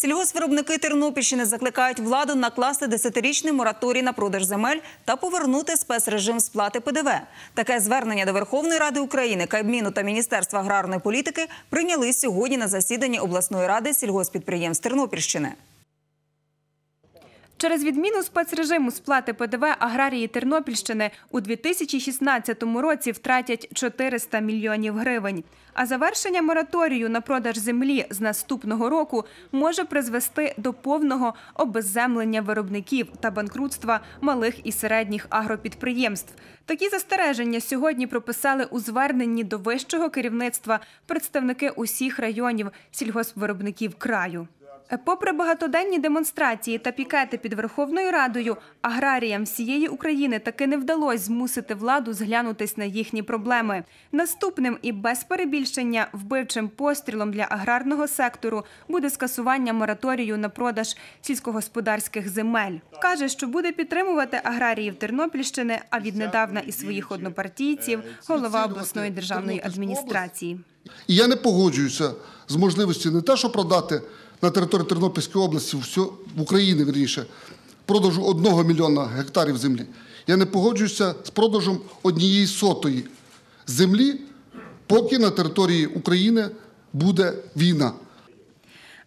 Сільгоспвиробники Тернопільщини закликають владу накласти десятирічний мораторій на продаж земель та повернути спецрежим сплати ПДВ. Таке звернення до Верховної Ради України, Кабміну та Міністерства аграрної політики прийняли сьогодні на засіданні обласної ради сільгоспідприємств Тернопільщини. Через відміну спецрежиму сплати ПДВ аграрії Тернопільщини у 2016 році втратять 400 мільйонів гривень. А завершення мораторію на продаж землі з наступного року може призвести до повного обезземлення виробників та банкрутства малих і середніх агропідприємств. Такі застереження сьогодні прописали у зверненні до вищого керівництва представники усіх районів сільгоспвиробників краю. Попри багатоденні демонстрації та пікети під Верховною Радою, аграріям всієї України таки не вдалося змусити владу зглянутись на їхні проблеми. Наступним і без перебільшення вбивчим пострілом для аграрного сектору буде скасування мораторію на продаж сільськогосподарських земель. Каже, що буде підтримувати аграріїв Тернопільщини, а віднедавна і своїх однопартійців, голова обласної державної адміністрації. І я не погоджуюся з можливістю не те, що продати на території Тернопільської області в Україні верніше, продажу одного мільйона гектарів землі. Я не погоджуюся з продажем однієї сотої землі, поки на території України буде війна.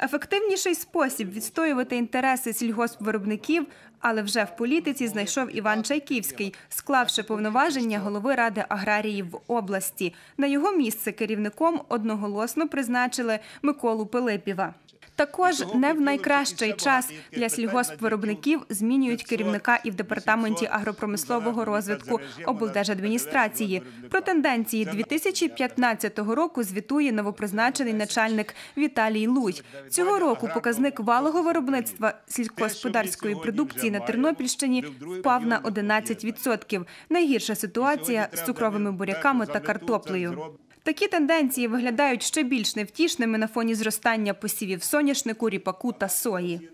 Ефективніший спосіб відстоювати інтереси сільгоспвиробників, але вже в політиці знайшов Іван Чайківський, склавши повноваження голови ради аграріїв в області. На його місце керівником одноголосно призначили Миколу Пилипіва. Також не в найкращий час для сільгоспвиробників змінюють керівника і в департаменті агропромислового розвитку облдержадміністрації. Про тенденції 2015 року звітує новопризначений начальник Віталій Луй. Цього року показник валого виробництва сільськогосподарської продукції на Тернопільщині впав на 11%. Найгірша ситуація з цукровими буряками та картоплею. Такі тенденції виглядають ще більш невтішними на фоні зростання посівів соняшнику, ріпаку та сої.